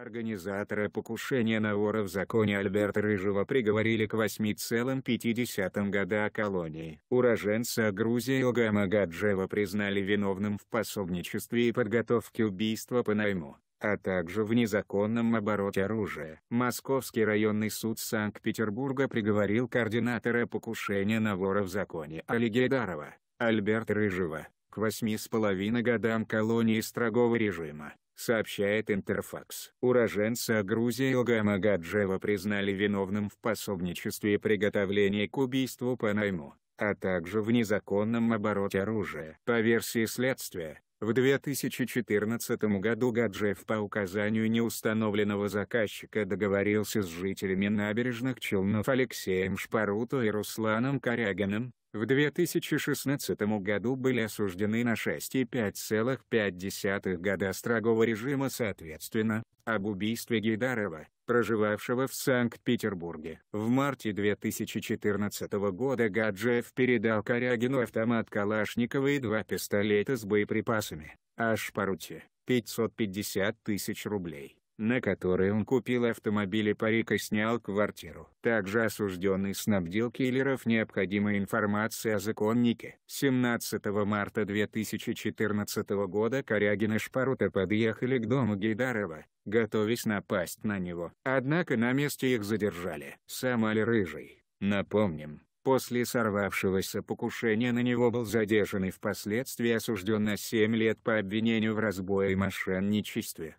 Организатора покушения на вора в законе Альберта Рыжего приговорили к 8,5 года колонии. Уроженца Грузии Огама Гаджева признали виновным в пособничестве и подготовке убийства по найму а также в незаконном обороте оружия. Московский районный суд Санкт-Петербурга приговорил координатора покушения на вора в законе Алигедарова, Альберт Рыжего, к восьми с половиной годам колонии строгого режима сообщает Интерфакс. Уроженца Грузии Илгама Гаджева признали виновным в пособничестве и приготовлении к убийству по найму, а также в незаконном обороте оружия. По версии следствия, в 2014 году Гаджев по указанию неустановленного заказчика договорился с жителями набережных Челнов Алексеем Шпаруто и Русланом Корягиным, в 2016 году были осуждены на 6 и 5,5 года строгого режима соответственно, об убийстве Гейдарова, проживавшего в Санкт-Петербурге. В марте 2014 года Гаджиев передал Корягину автомат Калашникова и два пистолета с боеприпасами, аж по руте, 550 тысяч рублей на которой он купил автомобиль и парик и снял квартиру. Также осужденный снабдил киллеров необходимой информацией о законнике. 17 марта 2014 года Корягин и Шпарута подъехали к дому Гейдарова, готовясь напасть на него. Однако на месте их задержали. Сам Аль Рыжий, напомним, После сорвавшегося покушения на него был задержан и впоследствии осужден на 7 лет по обвинению в разбое и мошенничестве.